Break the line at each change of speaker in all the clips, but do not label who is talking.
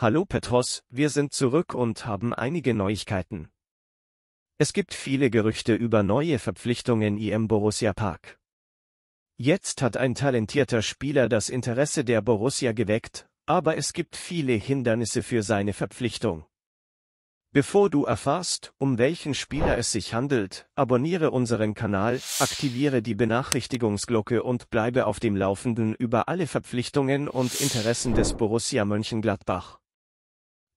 Hallo Petros, wir sind zurück und haben einige Neuigkeiten. Es gibt viele Gerüchte über neue Verpflichtungen im Borussia Park. Jetzt hat ein talentierter Spieler das Interesse der Borussia geweckt, aber es gibt viele Hindernisse für seine Verpflichtung. Bevor du erfahrst, um welchen Spieler es sich handelt, abonniere unseren Kanal, aktiviere die Benachrichtigungsglocke und bleibe auf dem Laufenden über alle Verpflichtungen und Interessen des Borussia Mönchengladbach.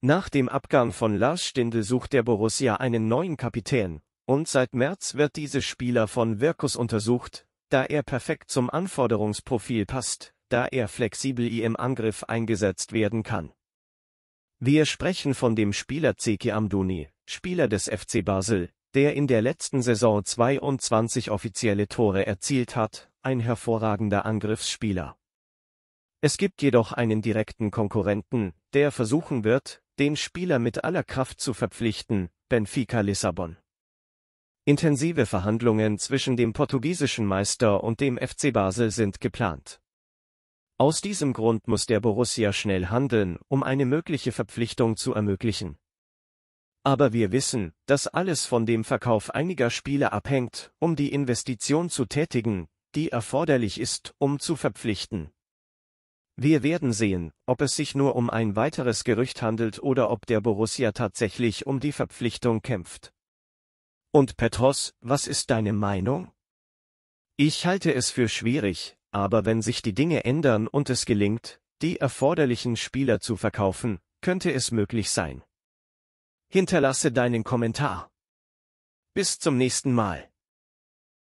Nach dem Abgang von Lars Stindl sucht der Borussia einen neuen Kapitän, und seit März wird dieser Spieler von Wirkus untersucht, da er perfekt zum Anforderungsprofil passt, da er flexibel im Angriff eingesetzt werden kann. Wir sprechen von dem Spieler Zeki Amdouni, Spieler des FC Basel, der in der letzten Saison 22 offizielle Tore erzielt hat, ein hervorragender Angriffsspieler. Es gibt jedoch einen direkten Konkurrenten, der versuchen wird, den Spieler mit aller Kraft zu verpflichten, Benfica Lissabon. Intensive Verhandlungen zwischen dem portugiesischen Meister und dem FC Basel sind geplant. Aus diesem Grund muss der Borussia schnell handeln, um eine mögliche Verpflichtung zu ermöglichen. Aber wir wissen, dass alles von dem Verkauf einiger Spiele abhängt, um die Investition zu tätigen, die erforderlich ist, um zu verpflichten. Wir werden sehen, ob es sich nur um ein weiteres Gerücht handelt oder ob der Borussia tatsächlich um die Verpflichtung kämpft. Und Petros, was ist deine Meinung? Ich halte es für schwierig, aber wenn sich die Dinge ändern und es gelingt, die erforderlichen Spieler zu verkaufen, könnte es möglich sein. Hinterlasse deinen Kommentar. Bis zum nächsten Mal.